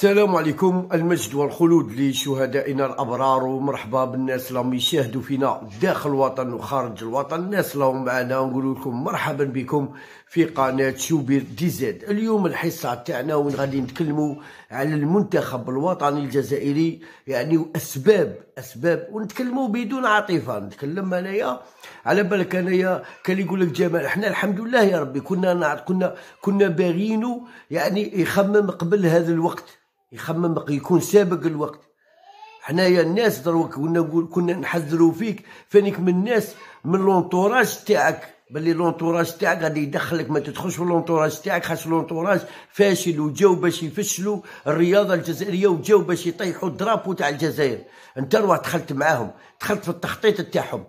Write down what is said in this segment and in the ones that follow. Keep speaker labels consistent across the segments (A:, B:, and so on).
A: السلام عليكم المجد والخلود لشهدائنا الابرار ومرحبا بالناس اللي يشاهدوا فينا داخل الوطن وخارج الوطن الناس اللي معنا ونقول لكم مرحبا بكم في قناه شوبير دي زد اليوم الحصه تاعنا وين غادي نتكلموا على المنتخب الوطني الجزائري يعني واسباب اسباب ونتكلموا بدون عاطفه نتكلم انايا على بالك انايا كان يقول لك جمال احنا الحمد لله يا ربي كنا كنا كنا باغيينو يعني يخمم قبل هذا الوقت يخمم يكون سابق الوقت حنايا الناس دروك كنا كنا نحذروا فيك فانك من الناس من لونطوراج تاعك باللي لونطوراج تاعك غادي يدخلك ما تدخلش في لونطوراج تاعك خاص لونطوراج فاشل وجاو باش يفشلوا الرياضه الجزائريه وجاو باش يطيحوا الدرابو تاع الجزائر انت روح دخلت معاهم دخلت في التخطيط تاعهم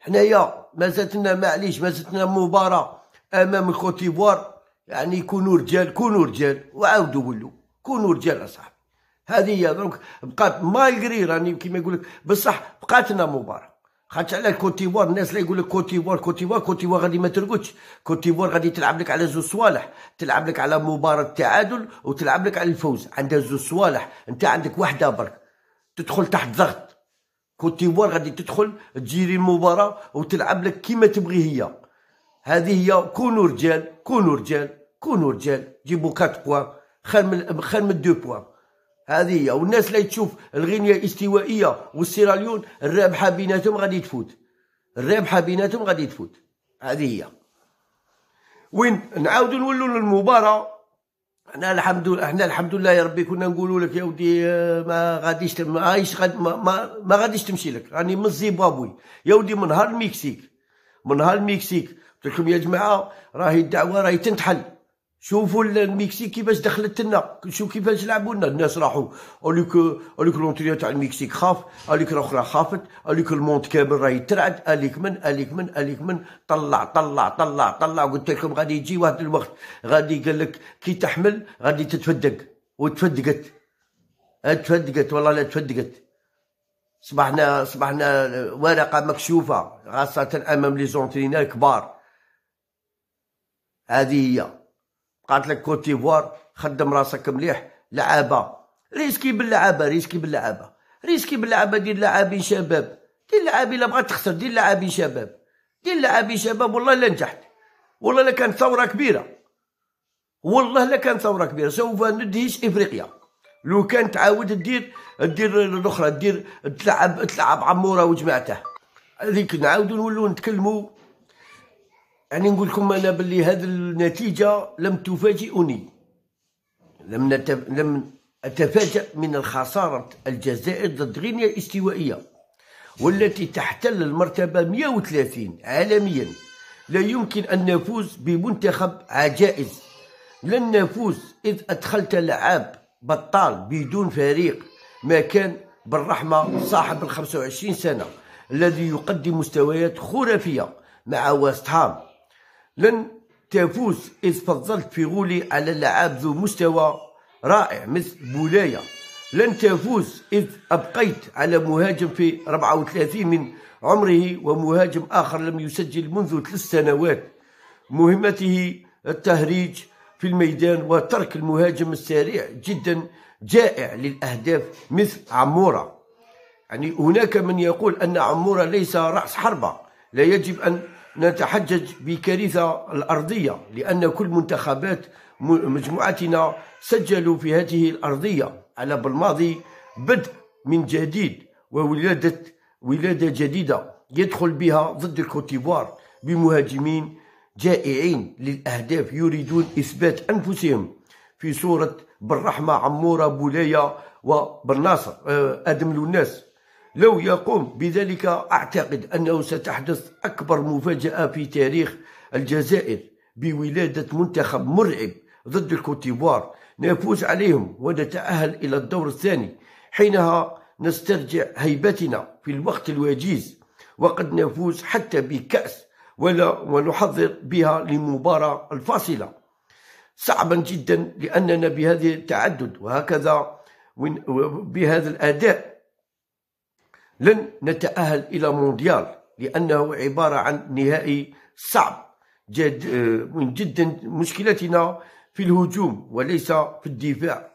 A: حنايا ما مازالتنا معليش ما مازالتنا مباراه امام الكوتيفوار يعني كونوا رجال كونوا رجال وعاودوا ولوا كونوا رجال اصاحبي هذه هي دروك بقات مالغري راني كيما يقول لك بصح بقاتنا مباراه خاطش على الكوتيفوار الناس اللي يقول لك كوتيفوار كوتيفوار كوتيفوار غادي ما ترقدش كوتيفوار غادي تلعب لك على زوج صوالح تلعب لك على مباراه تعادل وتلعب لك على الفوز عندها زوج صوالح انت عندك وحده برك تدخل تحت ضغط كوتيفوار غادي تدخل تجيري المباراه وتلعب لك كيما تبغي هي هذه هي كونوا رجال كونوا رجال كونوا رجال جيبوا كات بوان خير من خير من دو بوان هذه هي والناس اللي تشوف الغينيا الاستوائيه والسيراليون الرابحه بيناتهم غادي تفوت الرابحه بيناتهم غادي تفوت هذه هي وين نعاودوا نولوا للمباراه احنا الحمد لله احنا الحمد لله يا ربي كنا نقولوا لك يا ودي آه، ما غاديش ما غاد ما, ما, ما غاديش تمشي لك راني يعني من زيمبابوي يا ودي من نهار المكسيك من نهار المكسيك قلت لكم يا جماعه راهي الدعوه راهي تنتحل شوفوا المكسيك كيفاش دخلت لنا شوفوا كيفاش لعبوا لنا الناس راحوا اوليك اوليك لونتريا تاع المكسيك خاف اوليك الاخرى خافت اوليك المونت كامل راه يترعد قالك من قالك من قالك من طلع طلع طلع طلع قلت لكم غادي يجي واحد الوقت غادي قال لك كي تحمل غادي تتفدق وتفدقت تفدقت والله لا تفدقت صبحنا صبحنا ورقه مكشوفه خاصه امام لي زونترينال كبار هذه هي قالت لك كوت ديفوار خدم راسك مليح لعابه ريسكي باللعابه ريسكي باللعابه ريسكي باللعابه دير لاعبين شباب دير لاعبين لا بغات تخسر دير لاعبين شباب دير لاعبين شباب والله لا نجحت والله لا كانت ثوره كبيره والله لا كانت ثوره كبيره سوف ندهش افريقيا لو كان تعاود دير دير الاخرى دير تلعب تلعب عموره وجماعته هذيك نعاودو نولو نتكلمو يعني نقول لكم انا باللي هذه النتيجه لم تفاجئني لم نتف... لم اتفاجا من خساره الجزائر ضد غينيا الاستوائيه والتي تحتل المرتبه 130 عالميا لا يمكن ان نفوز بمنتخب عجائز لن نفوز اذ ادخلت لعاب بطال بدون فريق ما كان بالرحمه صاحب ال 25 سنه الذي يقدم مستويات خرافيه مع وستهام هام لن تفوز إذ فضلت فيغولي على لعاب ذو مستوى رائع مثل بولايا لن تفوز إذ أبقيت على مهاجم في 34 من عمره ومهاجم آخر لم يسجل منذ ثلاث سنوات مهمته التهريج في الميدان وترك المهاجم السريع جدا جائع للأهداف مثل عمورة يعني هناك من يقول أن عمورة ليس رأس حربة لا يجب أن نتحجج بكارثة الأرضية لأن كل منتخبات مجموعتنا سجلوا في هذه الأرضية على بالماضي بدء من جديد وولادة ولادة جديدة يدخل بها ضد الكوتيفوار بمهاجمين جائعين للأهداف يريدون إثبات أنفسهم في صورة بالرحمة عمورة بولاية وبالناصر آه، آدم لوناس لو يقوم بذلك أعتقد أنه ستحدث أكبر مفاجأة في تاريخ الجزائر بولادة منتخب مرعب ضد الكوتيفوار نفوز عليهم ونتأهل إلى الدور الثاني حينها نسترجع هيبتنا في الوقت الوجيز وقد نفوز حتى بكأس ولا ونحضر بها لمباراة الفاصلة صعبا جدا لأننا بهذا التعدد وهكذا بهذا الأداء لن نتأهل إلى مونديال لأنه عبارة عن نهائي صعب جد من جدا مشكلتنا في الهجوم وليس في الدفاع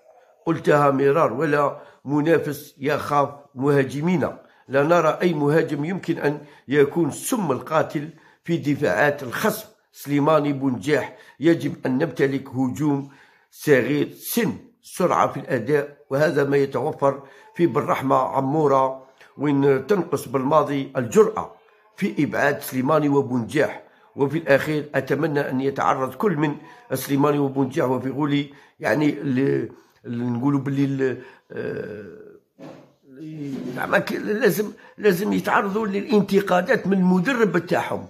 A: قلتها مرار ولا منافس يخاف مهاجمينا لا نرى أي مهاجم يمكن أن يكون سم القاتل في دفاعات الخصم سليماني بنجاح يجب أن نمتلك هجوم صغير سن سرعة في الأداء وهذا ما يتوفر في بالرحمة عمورة وين تنقص بالماضي الجرأة في إبعاد سليماني وبنجاح وفي الأخير أتمنى أن يتعرض كل من سليماني وبنجاح غولي يعني نقولوا باللي آه، لازم لازم يتعرضوا للانتقادات من المدرب تاعهم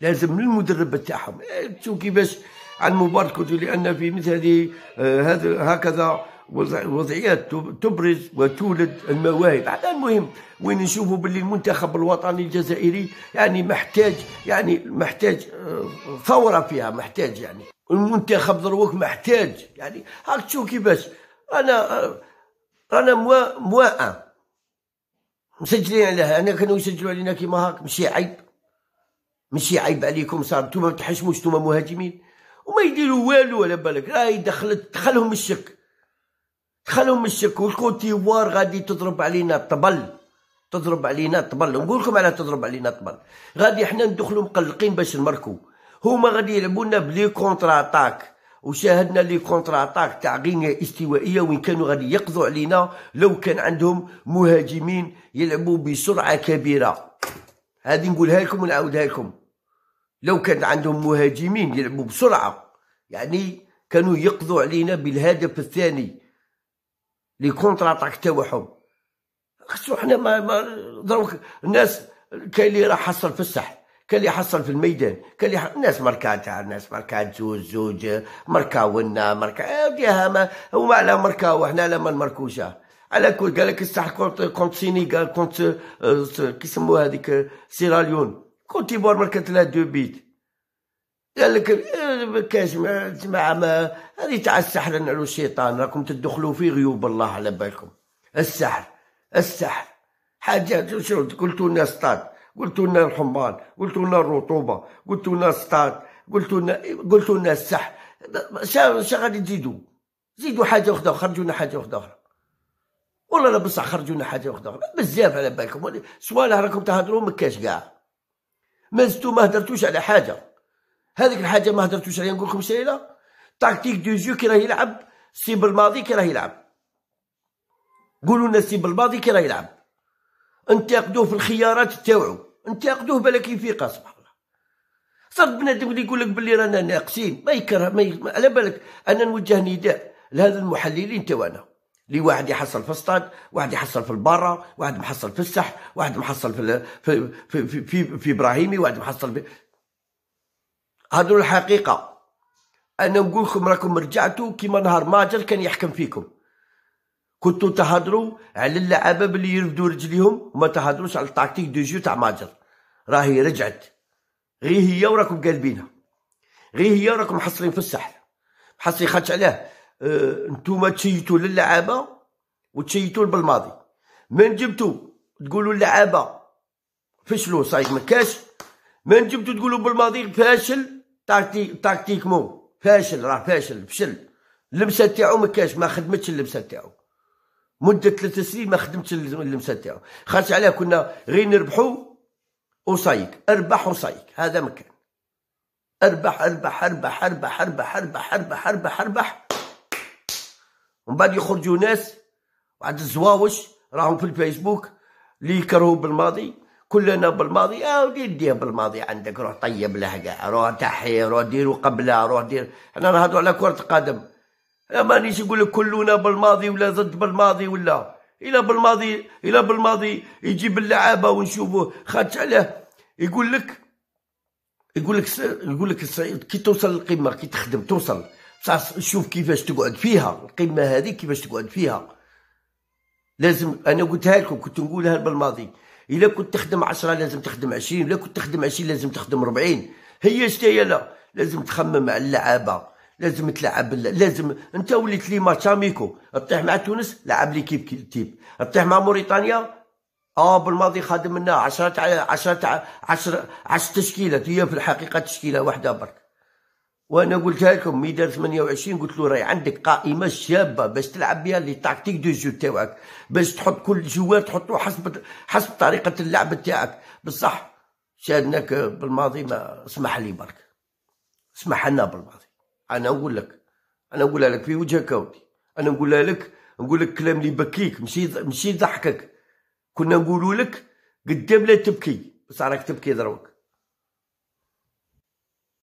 A: لازم من المدرب تاعهم إيه، تشوف كيفاش عن مباراه لان في مثل هذه آه، هكذا وضعيات تبرز وتولد المواهب هذا المهم وين نشوفوا باللي المنتخب الوطني الجزائري يعني محتاج يعني محتاج آه، ثوره فيها محتاج يعني المنتخب دروك محتاج يعني هاك تشوف كيفاش انا آه، انا موا موا مسجلين عليها انا كانوا يسجلوا علينا كيما هاك ماشي عيب ماشي عيب عليكم صار انتوما ما تحشموش انتوما مهاجمين وما يديروا والو على بالك راهي دخلت دخلهم الشك دخلهم الشك والكوتيوار غادي تضرب علينا الطبل تضرب علينا الطبل نقول لكم على تضرب علينا الطبل غادي حنا ندخلوا مقلقين باش نمركو هما غادي يلعبوا لنا بلي كونتر اتاك وشاهدنا لي كونتر اتاك تاع غينيا استوائيه وين كانوا غادي يقضوا علينا لو كان عندهم مهاجمين يلعبوا بسرعه كبيره هذه نقولها لكم ونعاودها لكم لو كان عندهم مهاجمين يلعبوا بسرعه يعني كانوا يقضوا علينا بالهدف الثاني لي كونتر اتاك تاعهم خصو حنا ما, ما دروك الناس كاين اللي راه حصل في الصح كاين اللي حصل في الميدان كاين اللي الناس مركا تاع الناس مركا زوج زوج مركا ونا مركا آه، وديها ما هما على مركا وحنا لا ما نمركوش على كل قال لك الصح كونت كونت سينيغال كونت آه، كيسموها هذيك سيراليون كونت ايفوار مركات لها دو بيت قال لك إيه، كاش ما تسمع ما هذه تاع السحر نعلو الشيطان راكم تدخلوا في غيوب الله على بالكم السحر السحر حاجات شو قلتوا لنا سطات قلتوا لنا الحمار قلتوا لنا الرطوبه قلتوا لنا السطات قلتوا لنا قلتوا لنا السحر شا غادي تزيدوا زيدوا حاجه واحده خرجوا لنا حاجه واحده اخرى والله لا بصح خرجوا لنا حاجه واحده اخرى بزاف على بالكم سوالح راكم تهضروا كاش كاع ما زدتوا ما هدرتوش على حاجه هذيك الحاجه ما هدرتوش عليها نقول لكم شي لا تاكتيك دو جو كي راه يلعب سيب الماضي كي راه يلعب قولوا لنا سيب الماضي كي راه يلعب انتقدوه في الخيارات تاوعو انتقدوه كيف يفيق سبحان الله صرت بنادم اللي يقول لك باللي رانا ناقصين ما يكره ما, ما على بالك انا نوجه نداء لهذا المحللين تاعنا لي واحد يحصل في الصطاد واحد يحصل في البارة واحد محصل في السح واحد محصل في في في, في, في ابراهيمي واحد محصل في هضروا الحقيقه انا نقول لكم راكم رجعتوا كيما نهار ماجر كان يحكم فيكم كنتوا تهضروا على اللعابه اللي يرفدوا رجليهم وما تهضروش على التاكتيك دو جو تاع ماجر راهي رجعت غير هي وراكم قالبينها غير هي وراكم حصلين في السحر محصرين خاطش علاه أه نتوما تشيتوا للعابه وتشيتوا بالماضي من جبتوا تقولوا اللعابه فشلوا صايد ما كاش من جبتوا تقولوا بالماضي فاشل تاكتيك تاكتيكمون فاشل راه فاشل فشل اللمسه تاعو ما كاش ما خدمتش اللمسه تاعو مده ثلاث سنين ما خدمتش اللمسه تاعو خاطش علاه كنا غير نربحو وصايك اربح وصايك هذا ما كان اربح اربح اربح اربح اربح اربح اربح اربح اربح ومن بعد يخرجوا ناس بعد الزواوش راهم في الفيسبوك اللي يكرهوا بالماضي كلنا بالماضي اه ودي دير بالماضي عندك روح طيب كاع روح تحي روح ديرو قبلة روح دير حنا نهضروا على كرة قدم مانيش نقول لك كلنا بالماضي ولا ضد بالماضي ولا الى بالماضي الى بالماضي يجيب اللعابه ونشوفو خاطر عليه يقول لك يقول لك يقول لك كي توصل القمه كي تخدم توصل بصح شوف كيفاش تقعد فيها القمه هذه كيفاش تقعد فيها لازم انا قلتها لكم كنت نقولها بالماضي الا كنت تخدم 10 لازم تخدم 20 الا كنت تخدم 20 لازم تخدم 40 هي شتاهي لا لازم تخمم على اللعابه لازم تلعب لازم انت وليت لي ماتش اميكو طيح مع تونس لعب ليكيب تيب طيح مع موريتانيا اه بالماضي خادم منها 10 10 10 10 تشكيلات هي في الحقيقه تشكيله واحده برك وانا قلتها لكم ميدان 28 قلت له راهي عندك قائمه شابه باش تلعب بها لي تاكتيك دو جو تاعك باش تحط كل جوار تحطو حسب حسب طريقه اللعب تاعك بصح شادناك بالماضي ما اسمح لي برك اسمح لنا بالماضي انا نقول لك انا نقولها لك في وجهك كودي انا نقولها لك نقول لك كلام لي يبكيك ماشي ماشي يضحكك كنا نقولوا لك قدام لا تبكي بصح راك تبكي دروك